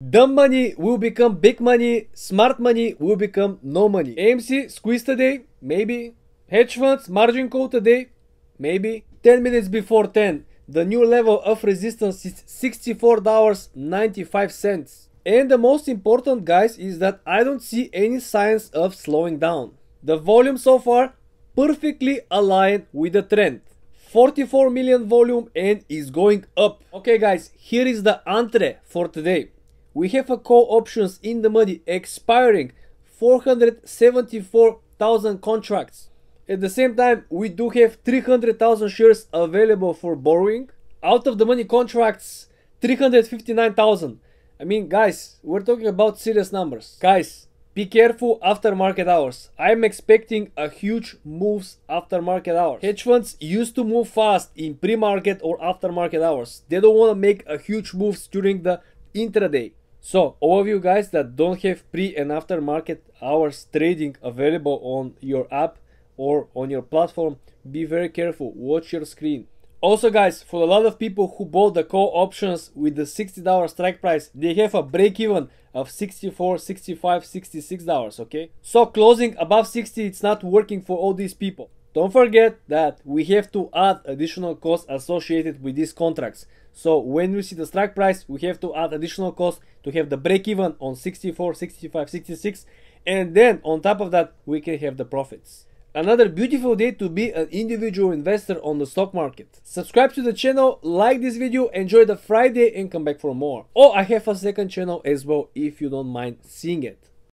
Dumb money will become big money, smart money will become no money. AMC squeeze today, maybe. Hedge funds margin call today, maybe. 10 minutes before 10, the new level of resistance is $64.95. And the most important guys is that I don't see any signs of slowing down. The volume so far perfectly aligned with the trend. 44 million volume and is going up. Okay guys, here is the entree for today we have a call options in the money expiring 474,000 contracts. At the same time, we do have 300,000 shares available for borrowing. Out of the money contracts, 359,000. I mean, guys, we're talking about serious numbers. Guys, be careful after market hours. I'm expecting a huge moves after market hours. Hedge funds used to move fast in pre-market or after market hours. They don't want to make a huge moves during the intraday. So all of you guys that don't have pre and after market hours trading available on your app or on your platform, be very careful, watch your screen. Also guys, for a lot of people who bought the call options with the $60 strike price, they have a break even of 64, 65, 66 dollars, okay? So closing above 60, it's not working for all these people. Don't forget that we have to add additional costs associated with these contracts. So when we see the strike price, we have to add additional costs to have the break even on 64, 65, 66. And then on top of that, we can have the profits. Another beautiful day to be an individual investor on the stock market. Subscribe to the channel, like this video, enjoy the Friday and come back for more. Oh, I have a second channel as well if you don't mind seeing it.